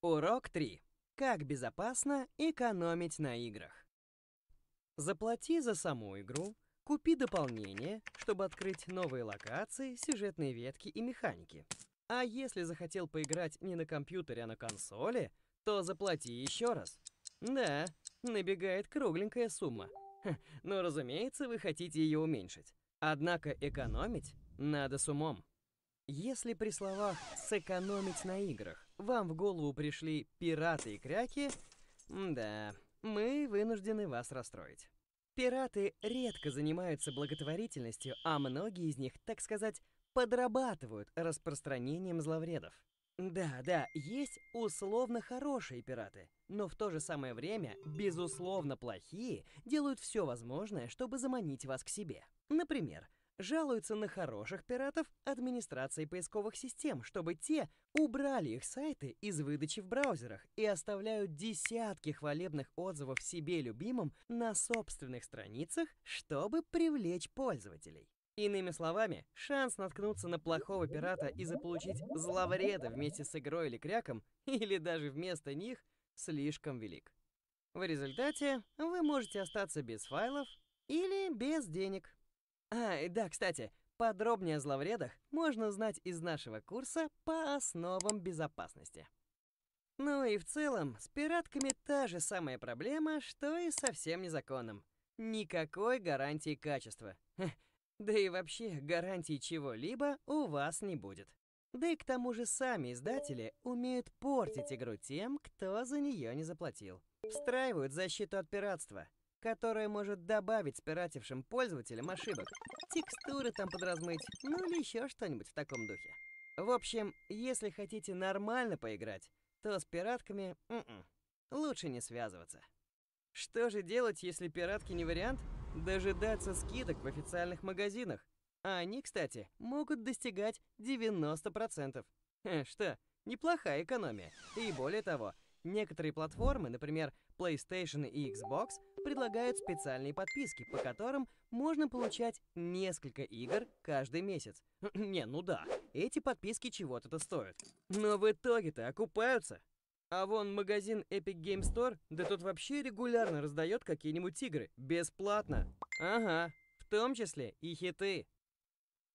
Урок 3. Как безопасно экономить на играх. Заплати за саму игру, купи дополнение, чтобы открыть новые локации, сюжетные ветки и механики. А если захотел поиграть не на компьютере, а на консоли, то заплати еще раз. Да, набегает кругленькая сумма. но, разумеется, вы хотите ее уменьшить. Однако экономить надо с умом. Если при словах «сэкономить на играх» вам в голову пришли пираты и кряки, да, мы вынуждены вас расстроить. Пираты редко занимаются благотворительностью, а многие из них, так сказать, подрабатывают распространением зловредов. Да, да, есть условно хорошие пираты, но в то же самое время, безусловно, плохие делают все возможное, чтобы заманить вас к себе. Например, жалуются на хороших пиратов администрации поисковых систем, чтобы те убрали их сайты из выдачи в браузерах и оставляют десятки хвалебных отзывов себе любимым на собственных страницах, чтобы привлечь пользователей. Иными словами, шанс наткнуться на плохого пирата и заполучить зловреда вместе с игрой или кряком, или даже вместо них, слишком велик. В результате вы можете остаться без файлов или без денег. А, и да, кстати, подробнее о зловредах можно узнать из нашего курса по основам безопасности. Ну и в целом, с пиратками та же самая проблема, что и со всем незаконным. Никакой гарантии качества. Да и вообще гарантии чего-либо у вас не будет. Да и к тому же сами издатели умеют портить игру тем, кто за нее не заплатил. Встраивают защиту от пиратства, которое может добавить спиратившим пользователям ошибок, текстуры там подразмыть, ну или еще что-нибудь в таком духе. В общем, если хотите нормально поиграть, то с пиратками м м-м, -м, лучше не связываться. Что же делать, если пиратки не вариант? Дожидаться скидок в официальных магазинах. А они, кстати, могут достигать 90%. Э, что, неплохая экономия. И более того, некоторые платформы, например, PlayStation и Xbox, предлагают специальные подписки, по которым можно получать несколько игр каждый месяц. Не, ну да, эти подписки чего-то стоят. Но в итоге-то окупаются. А вон магазин Epic Game Store, да тут вообще регулярно раздает какие-нибудь игры. Бесплатно. Ага, в том числе и хиты.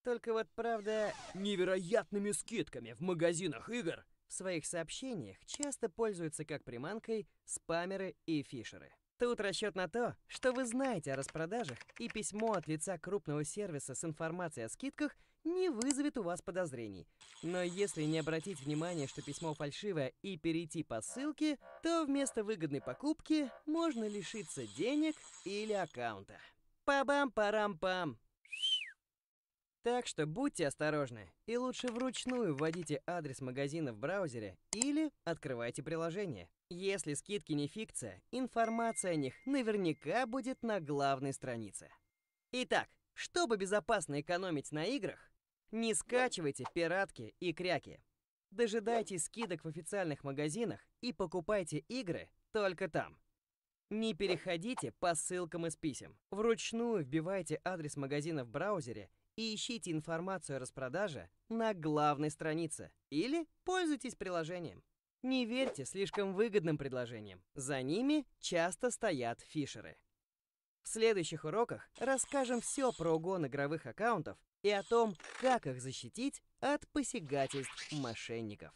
Только вот, правда, невероятными скидками в магазинах игр в своих сообщениях часто пользуются как приманкой спамеры и фишеры. Тут расчет на то, что вы знаете о распродажах, и письмо от лица крупного сервиса с информацией о скидках не вызовет у вас подозрений. Но если не обратить внимание, что письмо фальшивое, и перейти по ссылке, то вместо выгодной покупки можно лишиться денег или аккаунта. Па-бам-парам-пам! пам так что будьте осторожны и лучше вручную вводите адрес магазина в браузере или открывайте приложение. Если скидки не фикция, информация о них наверняка будет на главной странице. Итак, чтобы безопасно экономить на играх, не скачивайте пиратки и кряки. Дожидайтесь скидок в официальных магазинах и покупайте игры только там. Не переходите по ссылкам из писем. Вручную вбивайте адрес магазина в браузере – и ищите информацию о распродаже на главной странице или пользуйтесь приложением. Не верьте слишком выгодным предложениям, за ними часто стоят фишеры. В следующих уроках расскажем все про угон игровых аккаунтов и о том, как их защитить от посягательств мошенников.